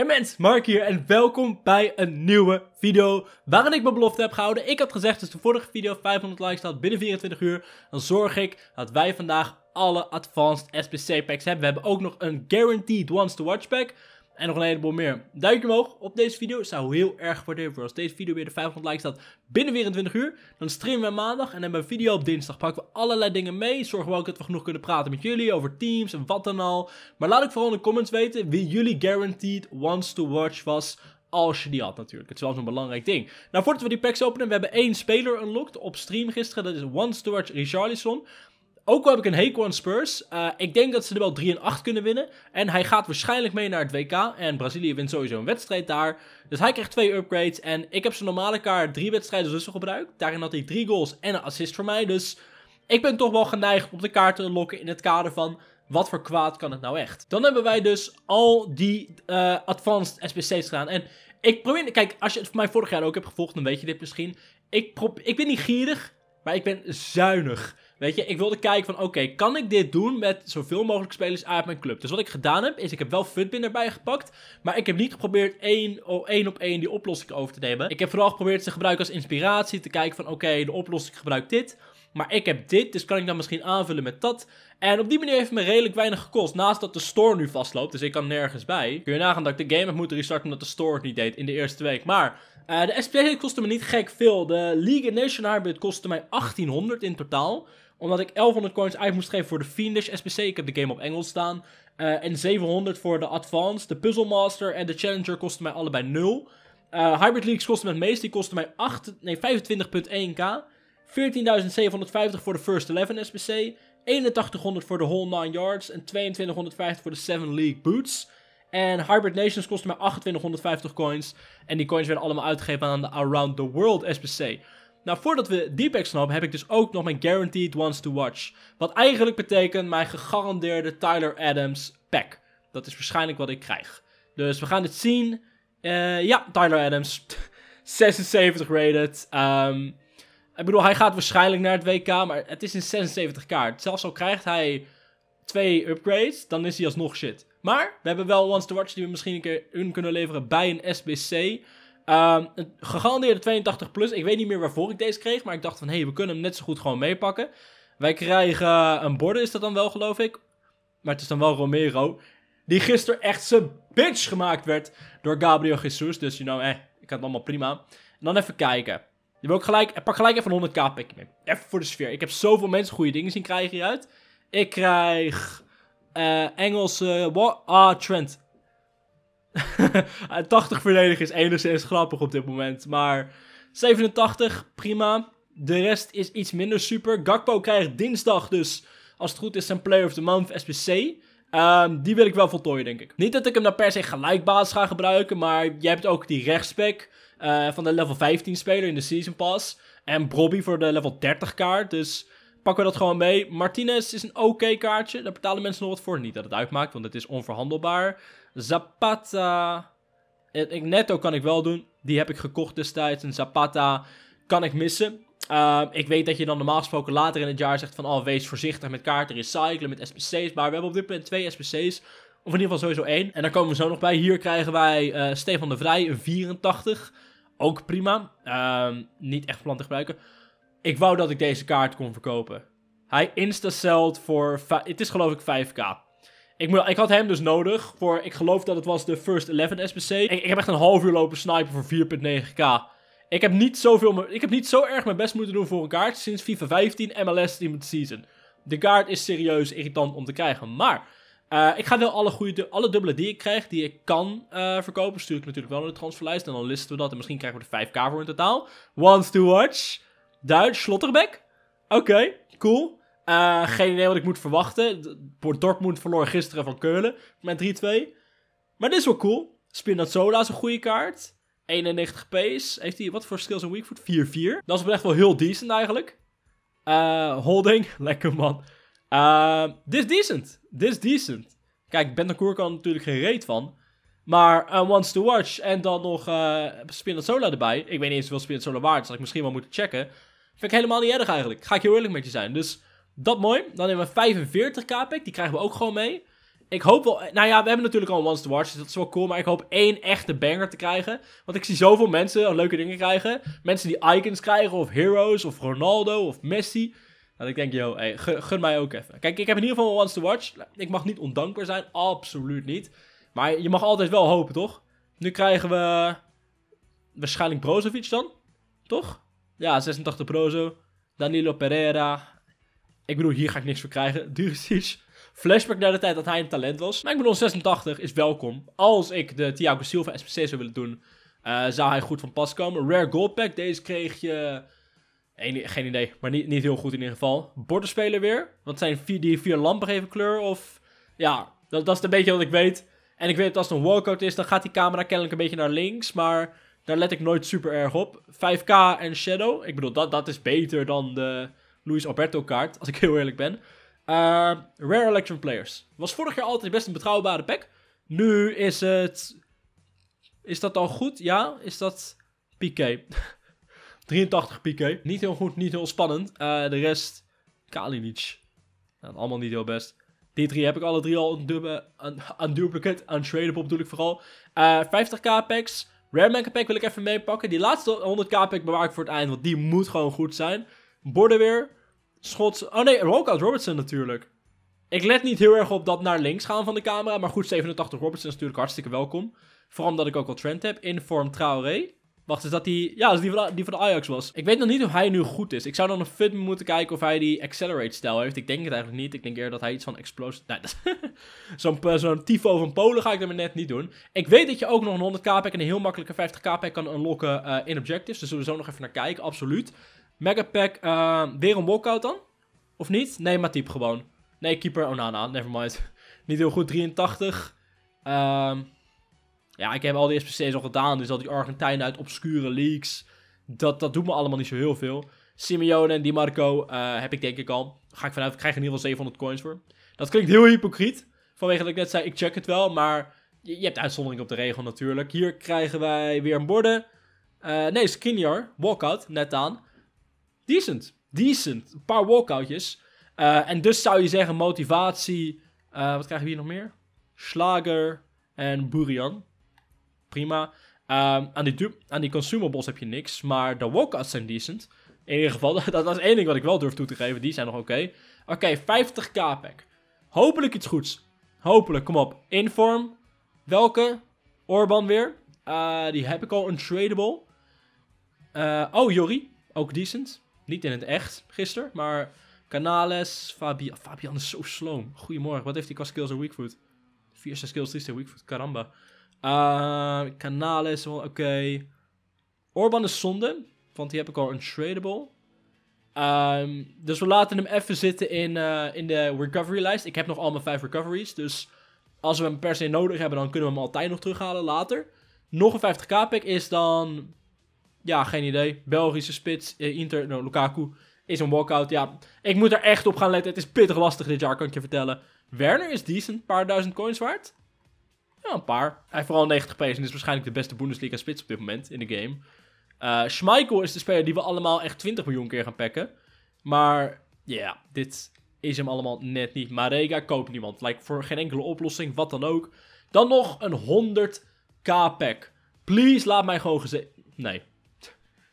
Hey mensen, Mark hier en welkom bij een nieuwe video waarin ik mijn belofte heb gehouden. Ik had gezegd, dus de vorige video 500 likes had binnen 24 uur, dan zorg ik dat wij vandaag alle Advanced SPC packs hebben. We hebben ook nog een Guaranteed Once to Watch pack. En nog een heleboel meer. Duimpje omhoog op deze video. Zou heel erg gewaardeerd worden. Als deze video weer de 500 likes staat binnen 24 uur. Dan streamen we maandag en hebben we een video op dinsdag. Pakken we allerlei dingen mee. Zorgen we ook dat we genoeg kunnen praten met jullie over teams en wat dan al. Maar laat ik vooral in de comments weten wie jullie guaranteed wants to watch was. Als je die had natuurlijk. Het is wel zo'n belangrijk ding. Nou, voordat we die packs openen, we hebben één speler unlocked op stream gisteren. Dat is One Watch, Richarlison ook al heb ik een hekel aan Spurs, eh, ik denk dat ze er wel 3 en 8 kunnen winnen. En hij gaat waarschijnlijk mee naar het WK. En Brazilië wint sowieso een wedstrijd daar. Dus hij krijgt twee upgrades. En ik heb zijn normale kaart drie wedstrijden zussen gebruikt. Daarin had hij drie goals en een assist voor mij. Dus ik ben toch wel geneigd om de kaart te lokken in het kader van wat voor kwaad kan het nou echt? Dan hebben wij dus al die eh, advanced SPC's gedaan. En ik probeer... Kijk, als je het voor mij vorig jaar ook hebt gevolgd, dan weet je dit misschien. Ik, prop, ik ben niet gierig, maar ik ben zuinig. Weet je, ik wilde kijken van oké, kan ik dit doen met zoveel mogelijk spelers uit mijn club? Dus wat ik gedaan heb, is ik heb wel Futbin erbij gepakt. Maar ik heb niet geprobeerd één, op één die oplossing over te nemen. Ik heb vooral geprobeerd te gebruiken als inspiratie. Te kijken van oké, de oplossing gebruikt dit. Maar ik heb dit, dus kan ik dan misschien aanvullen met dat. En op die manier heeft het me redelijk weinig gekost. Naast dat de store nu vastloopt, dus ik kan nergens bij. Kun je nagaan dat ik de game heb moeten restarten omdat de store het niet deed in de eerste week. Maar eh, de SP kostte me niet gek veel. De League Nation Arbit kostte mij 1800 in totaal omdat ik 1100 coins uit moest geven voor de Fiendish SPC. Ik heb de game op Engels staan. Eh, en 700 voor de Advanced, de Puzzle Master en de Challenger kosten mij allebei 0. Eh, Hybrid Leagues kostte me het meest. Die kosten mij nee, 25.1k. 14.750 voor de First 11 SPC. 8100 voor de Whole 9 Yards. En 2250 voor de seven League Boots. En Hybrid Nations kostte mij 2850 coins. En die coins werden allemaal uitgegeven aan de Around the World SPC. Nou, voordat we Deepak snappen, heb ik dus ook nog mijn Guaranteed Ones to Watch. Wat eigenlijk betekent mijn gegarandeerde Tyler Adams pack. Dat is waarschijnlijk wat ik krijg. Dus we gaan het zien. Eh, ja, Tyler Adams. 76 rated. Ehm, ik bedoel, hij gaat waarschijnlijk naar het WK, maar het is een 76 kaart. Zelfs al krijgt hij twee upgrades, dan is hij alsnog shit. Maar we hebben wel ones to watch die we misschien een keer in kunnen leveren bij een SBC. Ehm, gegarandeerde 82 plus. Ik weet niet meer waarvoor ik deze kreeg. Maar ik dacht van hé, hey, we kunnen hem net zo goed gewoon meepakken. Wij krijgen een borden, is dat dan wel, geloof ik. Maar het is dan wel Romero. Die gisteren echt zijn bitch gemaakt werd door Gabriel Jesus. Dus, you know, eh, ik had het allemaal prima. dan even kijken. Je wil ook gelijk, pak gelijk even een 100k pakje mee. Even voor de sfeer. Ik heb zoveel mensen goede dingen zien krijgen hieruit. Ik krijg Engels eh, Engelse... Ah, Trent. 80 verdedigen is enigszins grappig op dit moment. Maar 87, prima. De rest is iets minder super. Gakpo krijgt dinsdag dus, als het goed is, zijn Player of the Month SPC. Ehm, die wil ik wel voltooien, denk ik. Niet dat ik hem nou per se gelijkbaas ga gebruiken, maar je hebt ook die rechtsback eh, van de level 15 speler in de Season Pass. En Bobby voor de level 30 kaart, dus pakken we dat gewoon mee. Martinez is een oké kaartje, daar betalen mensen nog wat voor. Niet dat het uitmaakt, want het is onverhandelbaar. Zapata. Eh, Netto kan ik wel doen. Die heb ik gekocht destijds. En Zapata kan ik missen. Eh, ik weet dat je dan normaal gesproken later in het jaar zegt van... Oh, wees voorzichtig met kaarten recyclen, met SPC's. Maar we hebben op dit moment twee SPC's. Of in ieder geval sowieso één. En daar komen we zo nog bij. Hier krijgen wij uh, Stefan de Vrij, een 84. Ook prima. Ehm, niet echt plan te gebruiken. Ik wou dat ik deze kaart kon verkopen. Hij insta instacelt voor... Het is geloof ik 5k. Ik, ik had hem dus nodig voor, ik geloof dat het was de First 11 SBC. Ik, heb echt een half uur lopen sniper voor 4.9k. Ik heb, niet zoveel, ik heb niet zo erg mijn best moeten doen voor een kaart sinds FIFA 15 MLS Team Season. De kaart is serieus irritant om te krijgen, maar eh, ik ga wel alle, goede, alle dubbele die ik krijg, die ik kan eh, verkopen, stuur ik natuurlijk wel naar de transferlijst. En dan listen we dat en misschien krijgen we er 5k voor in totaal. Once to watch. Duits, Slotterbeck. Oké, cool. Eh, geen idee wat ik moet verwachten. Dortmund verloor gisteren van Keulen met 3-2. Maar dit is wel cool. Spinazzola is een goede kaart. 91 pace. Heeft hij wat voor skills en weakfoot? 4-4. Dat is echt wel heel decent eigenlijk. Eh, holding. Lekker man. Eh, dit is decent. Dit is decent. Kijk, Bentancourt kan natuurlijk geen reet van. Maar uh, Once to Watch en dan nog uh, Spinazzola erbij. Ik weet niet eens hoeveel Spinazzola waard is. Dat ik misschien wel moeten checken. Vind ik helemaal niet erg eigenlijk. Ga ik heel eerlijk met je zijn. Dus dat mooi. Dan hebben we 45 k Die krijgen we ook gewoon mee. Ik hoop wel... Nou ja, we hebben natuurlijk al Once to Watch. Dus dat is wel cool. Maar ik hoop één echte banger te krijgen. Want ik zie zoveel mensen leuke dingen krijgen. Mensen die icons krijgen. Of heroes. Of Ronaldo. Of Messi. Dat ik denk, yo, hey, gun, mij ook even. Kijk, ik heb in ieder geval Once to Watch. Ik mag niet ondankbaar zijn. Absoluut niet. Maar je mag altijd wel hopen, toch? Nu krijgen we... Waarschijnlijk Brozovic dan. Toch? Ja, 86 Brozo. Danilo Pereira. Ik bedoel, hier ga ik niks voor krijgen. Duurzies. Flashback naar de tijd dat hij een talent was. Maar ik bedoel, 86 is welkom. Als ik de Thiago Silva SPC zou willen doen, eh, zou hij goed van pas komen. Rare Gold Pack, deze kreeg je... geen idee, maar niet, niet heel goed in ieder geval. Bordenspeler weer. Wat zijn die vier lampen geven kleur of... Ja, dat, dat is een beetje wat ik weet. En ik weet dat als het een walkout is, dan gaat die camera kennelijk een beetje naar links. Maar daar let ik nooit super erg op. 5K en Shadow. Ik bedoel, dat, dat is beter dan de Luis Alberto kaart, als ik heel eerlijk ben. Ehm, rare Election Players. Was vorig jaar altijd best een betrouwbare pack. Nu is het... Is dat al goed? Ja, is dat PK. 83 PK. Niet heel goed, niet heel spannend. Eh, de rest, Kalinic. Nou, allemaal niet heel best. Die drie heb ik alle drie al een, een, duplicate, aan tradable bedoel ik vooral. 50k eh, packs. Rare Mega Pack wil ik even meepakken. Die laatste 100k pack bewaar ik voor het eind, want die moet gewoon goed zijn. Borden weer. Schots. Oh nee, Rockout Robertson natuurlijk. Ik let niet heel erg op dat naar links gaan van de camera. Maar goed, 87 Robertson is natuurlijk hartstikke welkom. Vooral omdat ik ook al Trent heb. vorm Traoré. Wacht, is dat die... Ja, dat is die van, de, die van de Ajax was. Ik weet nog niet of hij nu goed is. Ik zou dan een fit moeten kijken of hij die accelerate-stijl heeft. Ik denk het eigenlijk niet. Ik denk eerder dat hij iets van explosie... Nee, zo'n eh, zo tifo van Polen ga ik dan net niet doen. Ik weet dat je ook nog een 100k-pack en een heel makkelijke 50k-pack kan unlocken eh, in objectives. Dus zullen we zo nog even naar kijken, absoluut. Megapack, uh, weer een walkout dan? Of niet? Nee, maar Matip gewoon. Nee, keeper Onana, oh, nou, nou, nevermind. niet heel goed, 83. Ehm, ja, ik heb al die SPC's al gedaan, dus al die Argentijnen uit obscure leaks. Dat, dat doet me allemaal niet zo heel veel. Simeone en Di Marco eh, heb ik denk ik al. Ga ik vanuit, ik krijg in ieder geval 700 coins voor. Dat klinkt heel hypocriet. Vanwege dat ik net zei, ik check het wel, maar je, je hebt uitzondering op de regel natuurlijk. Hier krijgen wij weer een borden. Uh, nee, Skinnyar. walkout, net aan decent. Decent. Een paar walkoutjes. Eh, en dus zou je zeggen motivatie. Eh, wat krijgen we hier nog meer? Slager en Burian. Prima. Ehm, aan, die aan die consumables heb je niks. Maar de walkouts zijn decent. In ieder geval, dat, is één ding wat ik wel durf toe te geven. Die zijn nog oké. Oké, 50k pack. Hopelijk iets goeds. Hopelijk, kom op. Inform. Welke? Orban weer. Eh, die heb ik al, untradable. Uh, oh, Jori. Ook decent. Niet in het echt gisteren, maar Canales, Fabian is zo sloom. Goedemorgen, wat heeft hij qua skills en weakfoot? vier zijn skills, 3 zijn weakfoot, caramba. Uh, Canales, oké. Orban is zonde, want die heb ik al untradeable. Um, dus we laten hem even zitten in, eh, in de recovery lijst. Ik heb nog al mijn recoveries, dus als we hem per se nodig hebben, dan kunnen we hem altijd nog terughalen later. Nog een 50k pick is dan ja, geen idee. Belgische spits, eh, Inter, no, Lukaku is een walkout. Ja, ik moet er echt op gaan letten. Het is pittig lastig dit jaar, kan ik je vertellen. Werner is decent, een paar duizend coins waard. Ja, een paar. Hij heeft vooral 90 pace en is waarschijnlijk de beste Bundesliga spits op dit moment in de game. Uh, Schmeichel is de speler die we allemaal echt 20 miljoen keer gaan packen. Maar ja, dit is hem allemaal net niet. Marega koopt niemand. Lijkt voor geen enkele oplossing, wat dan ook. Dan nog een 100k pack. Please, laat mij gewoon gezegd... Nee,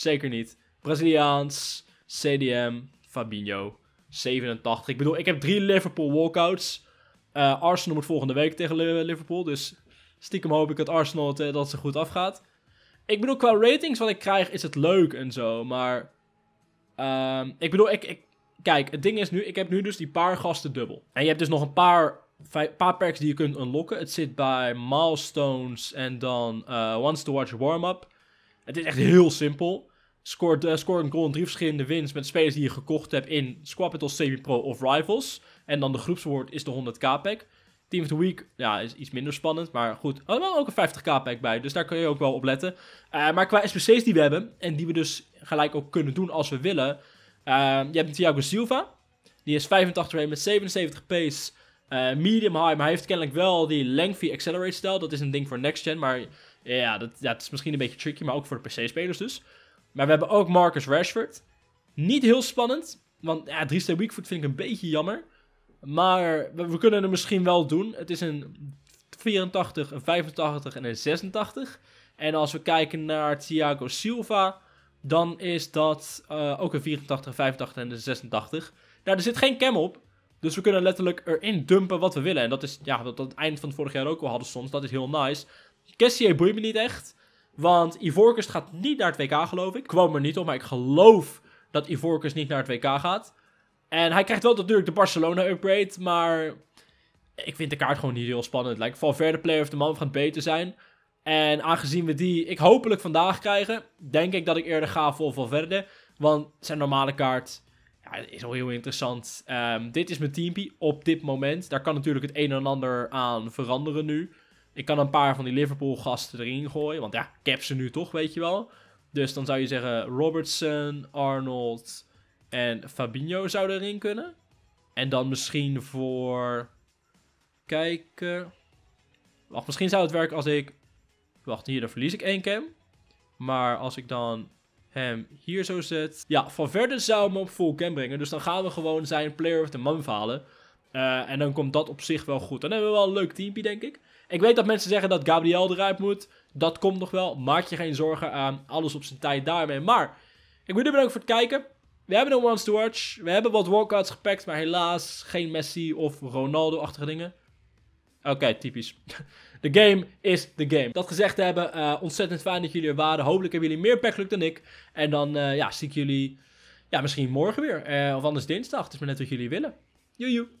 Zeker niet. Braziliaans, CDM, Fabinho, 87. Ik bedoel, ik heb drie Liverpool walkouts. Eh, Arsenal moet volgende week tegen Liverpool. Dus stiekem hoop ik dat Arsenal het, eh, dat ze goed afgaat. Ik bedoel, qua ratings wat ik krijg is het leuk en zo. Maar ehm, ik bedoel, ik, ik, kijk, het ding is nu, ik heb nu dus die paar gasten dubbel. En je hebt dus nog een paar, paar perks die je kunt unlocken. Het zit bij Milestones en dan uh, eh, Once to Watch Warm-Up. Het is echt heel simpel. Scoort, uh, scoort een goal in drie verschillende wins met spelers die je gekocht hebt in Squapital, Semi-Pro of Rivals. En dan de groepswoord is de 100k-pack. Team of the Week ja, is iets minder spannend. Maar goed, oh, er wel ook een 50k-pack bij. Dus daar kun je ook wel op letten. Eh, maar qua SPC's die we hebben. En die we dus gelijk ook kunnen doen als we willen. Eh, je hebt Thiago Silva. Die is 85 rate met 77 pace. medium high. Maar hij heeft kennelijk wel die lengthy accelerate stijl. Dat is een ding voor next gen. Maar ja dat, ja, dat is misschien een beetje tricky. Maar ook voor de PC-spelers dus. Maar we hebben ook Marcus Rashford. Niet heel spannend. Want ja, 3-star weakfoot vind ik een beetje jammer. Maar we, kunnen het misschien wel doen. Het is een 84, een 85 en een 86. En als we kijken naar Thiago Silva, dan is dat eh, ook een 84, 85 en een 86. Nou, er zit geen cam op. Dus we kunnen letterlijk erin dumpen wat we willen. En dat is, ja, dat, dat het eind van het vorig jaar ook al hadden soms. Dat is heel nice. Kessier boeit me niet echt. Want Ivorcus gaat niet naar het WK, geloof ik. Kwam er niet op, maar ik geloof dat Ivorcus niet naar het WK gaat. En hij krijgt wel natuurlijk de Barcelona-upgrade, maar ik vind de kaart gewoon niet heel spannend. verder verder Player of the man gaat beter zijn. En aangezien we die ik hopelijk vandaag krijgen, denk ik dat ik eerder ga voor Valverde. Want zijn normale kaart ja, is al heel interessant. Ehm, dit is mijn teampie op dit moment. Daar kan natuurlijk het een en ander aan veranderen nu. Ik kan een paar van die Liverpool-gasten erin gooien. Want ja, ik heb ze nu toch, weet je wel. Dus dan zou je zeggen Robertson, Arnold en Fabinho zouden erin kunnen. En dan misschien voor... Kijken... Wacht, misschien zou het werken als ik... Wacht, hier, dan verlies ik één cam. Maar als ik dan hem hier zo zet... Ja, Van verder zou hem op full cam brengen. Dus dan gaan we gewoon zijn player of the man halen. Eh, en dan komt dat op zich wel goed. Dan hebben we wel een leuk teampje, denk ik. Ik weet dat mensen zeggen dat Gabriel eruit moet. Dat komt nog wel. Maak je geen zorgen aan. Alles op zijn tijd daarmee. Maar ik wil jullie bedanken voor het kijken. We hebben een once to watch. We hebben wat walkouts gepakt. Maar helaas geen Messi of Ronaldo-achtige dingen. Oké, typisch. De game is de game. Dat gezegd hebben, eh, ontzettend fijn dat jullie er waren. Hopelijk hebben jullie meer pechgeluk dan ik. En dan eh, ja, zie ik jullie ja, misschien morgen weer. of anders dinsdag. Het is maar net wat jullie willen. Joejoe.